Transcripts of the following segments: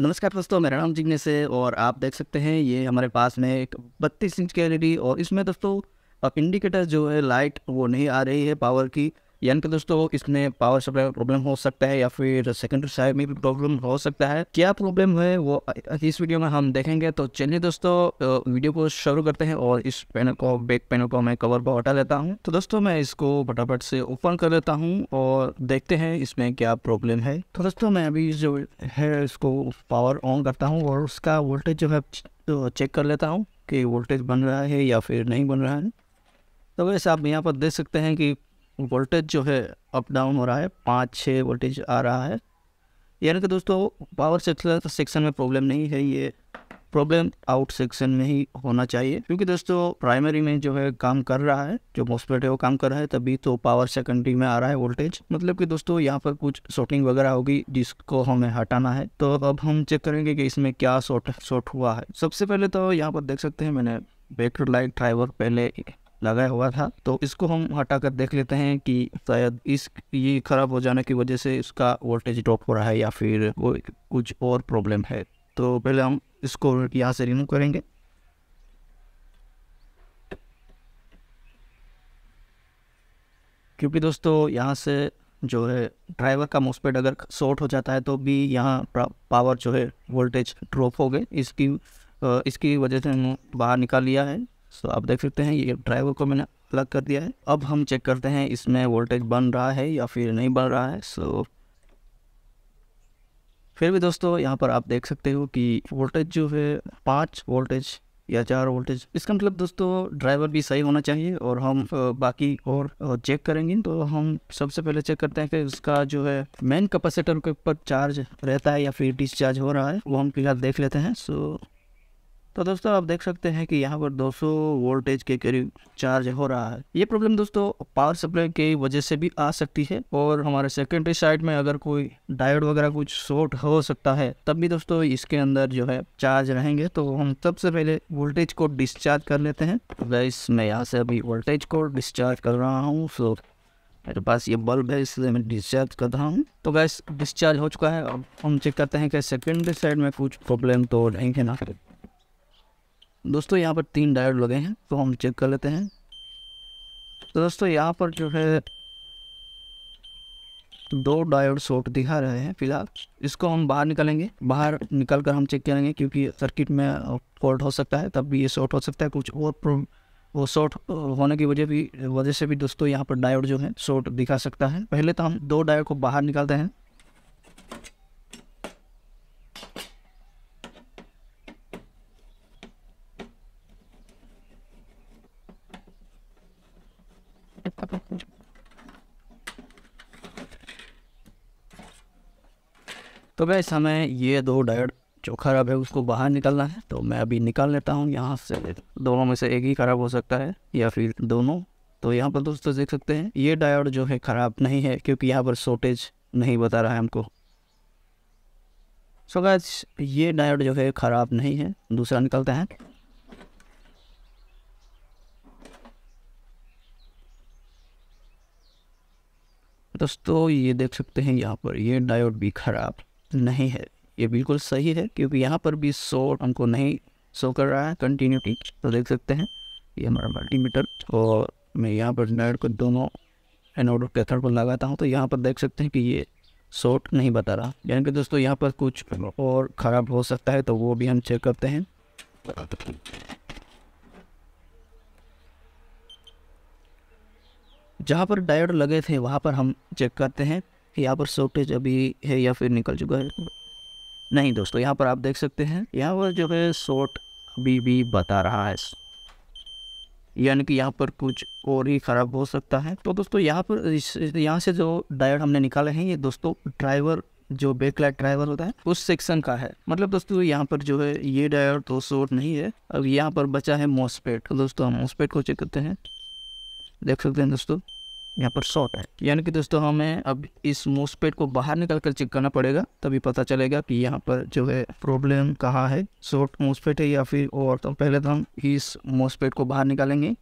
नमस्कार दोस्तों मेरा नाम जिग्नेश है और आप देख सकते हैं ये हमारे पास में एक बत्तीस इंच की एल और इसमें दोस्तों इंडिकेटर जो है लाइट वो नहीं आ रही है पावर की यानी कि तो दोस्तों इसमें पावर सप्लाई में प्रॉब्लम हो सकता है या फिर सेकेंडरी साइड में भी प्रॉब्लम हो सकता है क्या प्रॉब्लम है वो इस वीडियो में हम देखेंगे तो चलिए दोस्तों वीडियो को शुरू करते हैं और इस पैनल को बैक पैनल को मैं कवर पर हटा लेता हूँ तो दोस्तों मैं इसको फटाफट से ओपन कर लेता हूँ और देखते हैं इसमें क्या प्रॉब्लम है तो दोस्तों मैं अभी जो है इसको पावर ऑन करता हूँ और उसका वोल्टेज जो है चेक तो कर लेता हूँ कि वोल्टेज बन रहा है या फिर नहीं बन रहा है तो वैसे आप यहाँ पर देख सकते हैं कि वोल्टेज जो है अप डाउन हो रहा है पाँच छः वोल्टेज आ रहा है यानी कि दोस्तों पावर सेक्शन सेक्शन में प्रॉब्लम नहीं है ये प्रॉब्लम आउट सेक्शन में ही होना चाहिए क्योंकि दोस्तों प्राइमरी में जो है काम कर रहा है जो मोस्पेट है वो काम कर रहा है तभी तो पावर सेकेंडरी में आ रहा है वोल्टेज मतलब कि दोस्तों यहाँ पर कुछ शॉर्टिंग वगैरह होगी जिसको हमें हटाना है तो अब हम चेक करेंगे कि इसमें क्या शॉर्ट शॉर्ट हुआ है सबसे पहले तो यहाँ पर देख सकते हैं मैंने बैटरी लाइट ड्राइवर पहले लगाया हुआ था तो इसको हम हटा कर देख लेते हैं कि शायद इस ये खराब हो जाने की वजह से इसका वोल्टेज ड्रॉप हो रहा है या फिर वो कुछ और प्रॉब्लम है तो पहले हम इसको यहाँ से रिमूव करेंगे क्योंकि दोस्तों यहाँ से जो है ड्राइवर का मोसपेड अगर शॉर्ट हो जाता है तो भी यहाँ पावर जो है वोल्टेज ड्रॉप हो गए इसकी इसकी वजह से बाहर निकाल लिया है सो आप देख सकते हैं ये ड्राइवर को मैंने अलग कर दिया है अब हम चेक करते हैं इसमें वोल्टेज बन रहा है या फिर नहीं बन रहा है सो फिर भी दोस्तों यहाँ पर आप देख सकते हो कि वोल्टेज जो है पाँच वोल्टेज या चार वोल्टेज इसका मतलब दोस्तों ड्राइवर भी सही होना चाहिए और हम बाकी और चेक करेंगे तो हम सबसे पहले चेक करते हैं कि उसका जो है मेन कैपेसिटर के ऊपर चार्ज रहता है या फिर डिस्चार्ज हो रहा है वो हम फिलहाल देख लेते हैं सो तो दोस्तों आप देख सकते हैं कि यहाँ पर 200 वोल्टेज के करीब चार्ज हो रहा है ये प्रॉब्लम दोस्तों पावर सप्लाई की वजह से भी आ सकती है और हमारे सेकेंडरी साइड में अगर कोई डायोड वगैरह कुछ शॉर्ट हो सकता है तब भी दोस्तों इसके अंदर जो है चार्ज रहेंगे तो हम सबसे पहले वोल्टेज को डिस्चार्ज कर लेते हैं गैस मैं यहाँ से अभी वोल्टेज को डिस्चार्ज कर रहा हूँ सो मेरे पास ये बल्ब है इसलिए मैं डिस्चार्ज कर रहा हूँ तो गैस डिस्चार्ज हो चुका है अब हम चेक करते हैं कि सेकेंडरी साइड में कुछ प्रॉब्लम तो नहीं है ना दोस्तों यहाँ पर तीन डायोड लगे हैं तो हम चेक कर लेते हैं तो दोस्तों यहाँ पर जो है दो डायोड शॉर्ट दिखा रहे हैं फिलहाल इसको हम बाहर निकालेंगे बाहर निकल कर हम चेक करेंगे क्योंकि सर्किट में फॉल्ट हो सकता है तब भी ये शॉर्ट हो सकता है कुछ और प्रॉब्लम वो शॉर्ट होने की वजह भी वजह से भी दोस्तों यहाँ पर डायोड जो है शॉर्ट दिखा सकता है पहले तो हम दो डायोड को बाहर निकालते हैं तो इस हमें ये दो डायोड जो खराब है उसको बाहर निकालना है तो मैं अभी निकाल लेता हूँ यहाँ से दोनों में से एक ही खराब हो सकता है या फिर दोनों तो यहाँ पर दोस्तों देख सकते हैं ये डायोड जो है ख़राब नहीं है क्योंकि यहाँ पर शॉर्टेज नहीं बता रहा है हमको सो गैस ये डायोड जो है ख़राब नहीं है दूसरा निकलता है दोस्तों ये देख सकते हैं यहाँ पर ये डायोड भी ख़राब नहीं है ये बिल्कुल सही है क्योंकि यहाँ पर भी सो हमको नहीं सो कर रहा है कंटिन्यूटी तो देख सकते हैं ये हमारा मल्टीमीटर और मैं यहाँ पर नोड को दोनों एनोड और कैथोड को लगाता हूँ तो यहाँ पर देख सकते हैं कि ये शॉर्ट नहीं बता रहा यानी कि दोस्तों यहाँ पर कुछ और ख़राब हो सकता है तो वो भी हम चेक करते हैं जहाँ पर डायोड लगे थे वहाँ पर हम चेक करते हैं यहाँ पर शॉर्टेज अभी है या फिर निकल चुका है नहीं दोस्तों यहाँ पर आप देख सकते हैं यहाँ पर जो है शॉर्ट अभी भी बता रहा है यानी कि यहाँ पर कुछ और ही ख़राब हो सकता है तो दोस्तों यहाँ पर यहाँ से जो डायोड हमने निकाले हैं ये दोस्तों ड्राइवर जो बैकलाइट ड्राइवर होता है उस सेक्शन का है मतलब दोस्तों यहाँ पर जो है ये डायोड तो शॉर्ट नहीं है अब यहाँ पर बचा है मोसपेट तो दोस्तों हम मोसपेट को चेक करते हैं देख सकते हैं दोस्तों यहाँ पर शॉर्ट है यानी कि दोस्तों हमें अब इस मोसपेड को बाहर निकाल कर चेक करना पड़ेगा तभी पता चलेगा कि यहाँ पर जो है प्रॉब्लम कहाँ है शॉर्ट मोसपेड है या फिर और तो पहले तो हम इस मोसपेड को बाहर निकालेंगे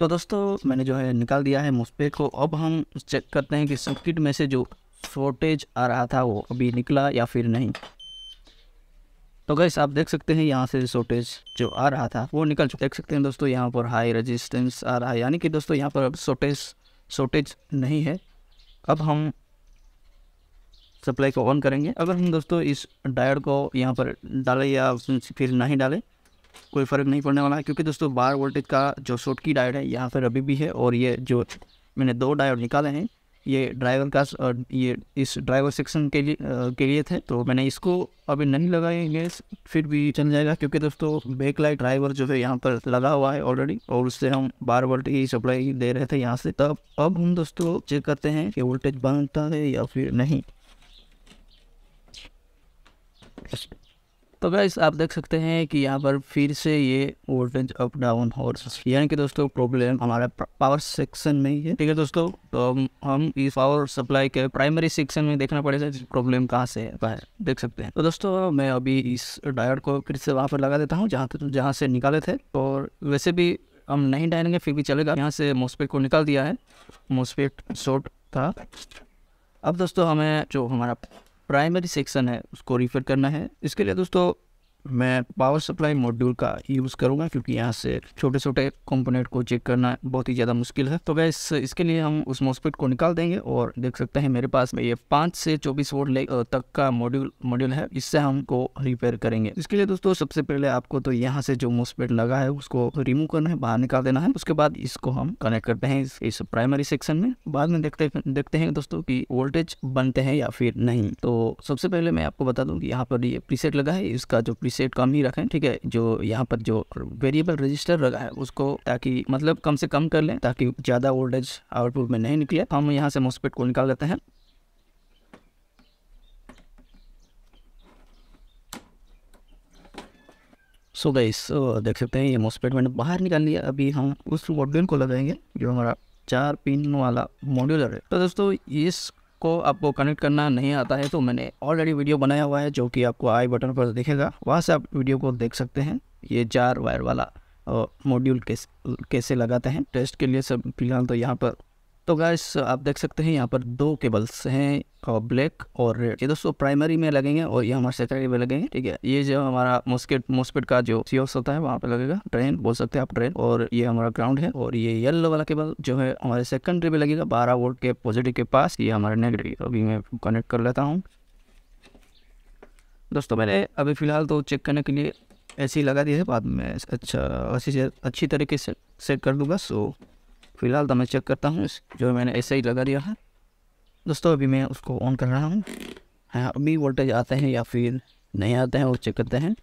तो दोस्तों मैंने जो है निकाल दिया है मोसपेड को अब हम चेक करते हैं कि सर्किट में से जो शॉर्टेज आ रहा था वो अभी निकला या फिर नहीं तो गैस आप देख सकते हैं यहाँ से शॉर्टेज जो आ रहा था वो निकल चुका देख सकते हैं दोस्तों यहाँ पर हाई रेजिस्टेंस आ रहा है यानी कि दोस्तों यहाँ पर अब शॉर्टेज शॉर्टेज नहीं है अब हम सप्लाई को ऑन करेंगे अगर हम दोस्तों इस डायर को यहाँ पर डालें या फिर नहीं डालें कोई फ़र्क नहीं पड़ने वाला है क्योंकि दोस्तों बार वोल्टेज का जो शॉर्ट की डायर है यहाँ पर अभी भी है और ये जो मैंने दो डायर निकाले हैं ये ड्राइवर का ये इस ड्राइवर सेक्शन के लिए के लिए थे तो मैंने इसको अभी नहीं लगाएंगे फिर भी चल जाएगा क्योंकि दोस्तों बैक लाइट ड्राइवर जो है यहाँ पर लगा हुआ है ऑलरेडी और उससे हम बार वोल्ट की सप्लाई दे रहे थे यहाँ से तब अब हम दोस्तों चेक करते हैं कि वोल्टेज बनता है या फिर नहीं तो गैस आप देख सकते हैं कि यहाँ पर फिर से ये वोल्टेज अप डाउन हो रहा है यानी कि दोस्तों प्रॉब्लम हमारा पावर सेक्शन में ही है ठीक है दोस्तों तो हम इस पावर सप्लाई के प्राइमरी सेक्शन में देखना पड़ेगा प्रॉब्लम कहाँ से है देख सकते हैं तो दोस्तों मैं अभी इस डायर को फिर से वहाँ पर लगा देता हूँ जहाँ जहाँ से निकाले थे और वैसे भी हम नहीं डालेंगे फिर भी चलेगा यहाँ से मोसपेट को निकाल दिया है मोसपेट शॉर्ट था अब दोस्तों हमें जो हमारा प्राइमरी सेक्शन है उसको रिफर करना है इसके लिए दोस्तों मैं पावर सप्लाई मॉड्यूल का यूज़ करूँगा क्योंकि यहाँ से छोटे छोटे कंपोनेंट को चेक करना बहुत ही ज़्यादा मुश्किल है तो वैस इसके लिए हम उस मॉस्फेट को निकाल देंगे और देख सकते हैं मेरे पास में ये पाँच से चौबीस ले तक का मॉड्यूल मॉड्यूल है इससे हमको रिपेयर करेंगे इसके लिए दोस्तों सबसे पहले आपको तो यहाँ से जो मॉस्फेट लगा है उसको रिमूव करना है बाहर निकाल देना है उसके बाद इसको हम कनेक्ट करते हैं इस प्राइमरी सेक्शन में बाद में देखते देखते हैं दोस्तों की वोल्टेज बनते हैं या फिर नहीं तो सबसे पहले मैं आपको बता दूँ कि यहाँ पर ये प्रीसेट लगा है इसका जो सेट कम ही रखें ठीक है जो यहाँ पर जो वेरिएबल रजिस्टर लगा है उसको ताकि मतलब कम से कम कर लें ताकि ज़्यादा वोल्टेज आउटपुट में नहीं निकले हम यहाँ से मोसपेट को निकाल लेते हैं सो so गई so, देख सकते हैं ये मोसपेट मैंने बाहर निकाल लिया अभी हम उस मॉड्यूल को लगाएंगे जो हमारा चार पिन वाला मॉड्यूलर है तो दोस्तों इस को आपको कनेक्ट करना नहीं आता है तो मैंने ऑलरेडी वीडियो बनाया हुआ है जो कि आपको आई बटन पर दिखेगा वहाँ से आप वीडियो को देख सकते हैं ये चार वायर वाला मॉड्यूल कैसे लगाते हैं टेस्ट के लिए सब फिलहाल तो यहाँ पर तो गैस आप देख सकते हैं यहाँ पर दो केबल्स हैं और ब्लैक और रेड ये दोस्तों प्राइमरी में लगेंगे और ये हमारे सेकेंडरी में लगेंगे ठीक है ये जो हमारा मुस्किट मुस्किट का जो सीओस होता है वहाँ पे लगेगा ट्रेन बोल सकते हैं आप ट्रेन और ये हमारा ग्राउंड है और ये येलो वाला केबल जो है हमारे सेकेंडरी में लगेगा बारह वोल्ट के पॉजिटिव के पास ये हमारा नेगेटिव अभी मैं कनेक्ट कर लेता हूँ दोस्तों मैंने अभी फिलहाल तो चेक करने के लिए ऐसे ही लगा दिया है बाद में अच्छा अच्छी अच्छी तरीके से सेट कर दूंगा सो फ़िलहाल तो मैं चेक करता हूँ जो मैंने ऐसे ही लगा दिया है दोस्तों अभी मैं उसको ऑन कर रहा हूँ हाँ अभी वोल्टेज आते हैं या फिर नहीं आते हैं वो चेक करते हैं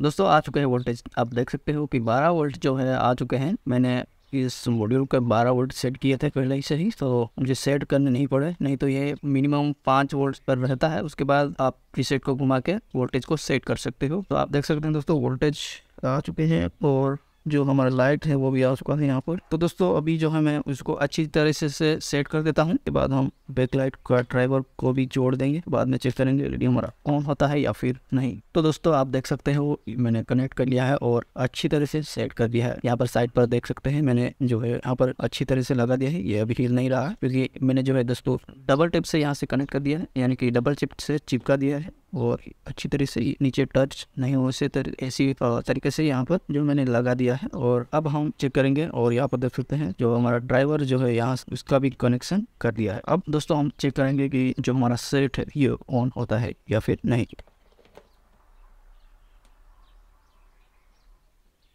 दोस्तों आ चुके हैं वोल्टेज आप देख सकते हो कि 12 वोल्ट जो है आ चुके हैं मैंने इस मॉड्यूल के 12 वोल्ट सेट किए थे पहले ही से ही तो मुझे सेट करने नहीं पड़े नहीं तो ये मिनिमम 5 वोल्ट पर रहता है उसके बाद आप प्रीसेट को घुमा के वोल्टेज को सेट कर सकते हो तो आप देख सकते हैं दोस्तों वोल्टेज आ चुके हैं और जो हमारा लाइट है वो भी आ चुका है यहाँ पर तो दोस्तों अभी जो है मैं उसको अच्छी तरह से से सेट कर देता हूँ के बाद हम बैक लाइट का ड्राइवर को भी जोड़ देंगे बाद में चेक करेंगे एलईडी हमारा ऑन होता है या फिर नहीं तो दोस्तों आप देख सकते हो मैंने कनेक्ट कर लिया है और अच्छी तरह से सेट कर दिया है यहाँ पर साइड पर देख सकते हैं मैंने जो है यहाँ पर अच्छी तरह से लगा दिया है ये अभी हिल नहीं रहा क्योंकि मैंने जो है दोस्तों डबल टिप से यहाँ से कनेक्ट कर दिया है यानी कि डबल चिप से चिपका दिया है और अच्छी तरह से नीचे टच नहीं हो से तर, ऐसी तरीके से यहाँ पर जो मैंने लगा दिया है और अब हम चेक करेंगे और यहाँ पर देख सकते हैं जो हमारा ड्राइवर जो है यहाँ उसका भी कनेक्शन कर दिया है अब दोस्तों हम चेक करेंगे कि जो हमारा सेट है ये ऑन होता है या फिर नहीं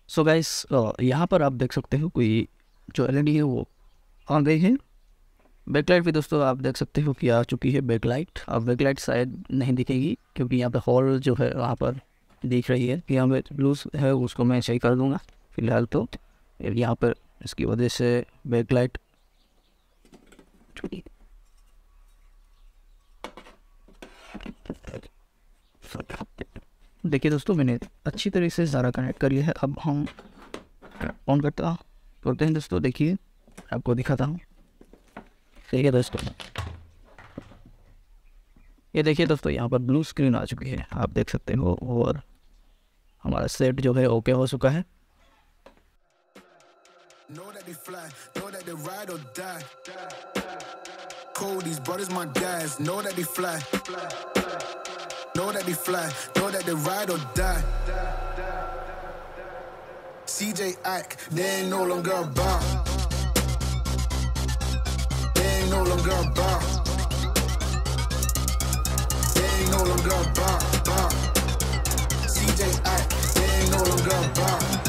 सो so गाइस यहाँ पर आप देख सकते हो कोई जो एल है वो ऑन गई है बैकलाइट भी दोस्तों आप देख सकते हो कि आ चुकी है बैकलाइट अब बैकलाइट शायद नहीं दिखेगी क्योंकि यहाँ पे हॉल जो है वहाँ पर दिख रही है कि यहाँ पे ब्लूज है उसको मैं सही कर दूँगा फिलहाल तो यहाँ पर इसकी वजह से बैकलाइट देखिए दोस्तों मैंने अच्छी तरह से सारा कनेक्ट कर लिया है अब हम ऑन करता करते हैं दोस्तों देखिए आपको दिखाता हूँ ठीक है दोस्तों ये देखिए दोस्तों यहाँ पर ब्लू स्क्रीन आ चुकी है आप देख सकते हो और हमारा सेट जो है ओके हो चुका है Know that they fly, know that they ride or die. Cold, these brothers my guys. Know that they fly, know that they fly, know that they ride or die. CJ Ack, they ain't no longer about. longer back. They no longer back, CJ, I, they no longer back.